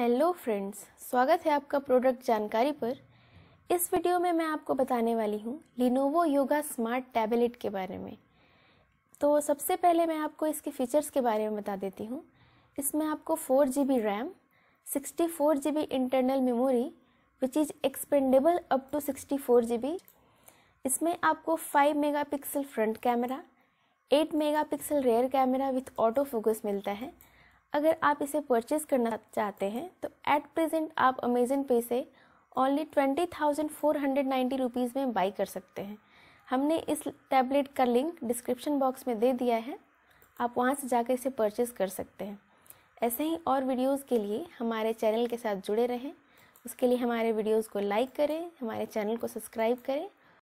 hello friends स्वागत है आपका प्रोडक्ट जानकारी पर इस वीडियो में मैं आपको बताने वाली हूँ लिनोवो योगा स्मार्ट टैबलेट के बारे में तो सबसे पहले मैं आपको इसके फीचर्स के बारे में बता देती हूँ इसमें आपको four G B RAM sixty four G B internal memory which is expandable up to sixty four G B इसमें आपको five mega pixel front camera eight mega pixel rear camera with auto focus मिलता है अगर आप इसे purchase करना चाहते हैं तो एट प्रेजेंट आप अमेजन पे से only twenty thousand four hundred ninety rupees में बाई कर सकते हैं हमने इस टैबलेट का लिंक डिस्क्रिप्शन बॉक्स में दे दिया है आप वहाँ से जाकर इसे परचेज़ कर सकते हैं ऐसे ही और वीडियोज़ के लिए हमारे चैनल के साथ जुड़े रहें उसके लिए हमारे वीडियोज़ को लाइक करें हमारे चैनल को सब्सक्राइब करें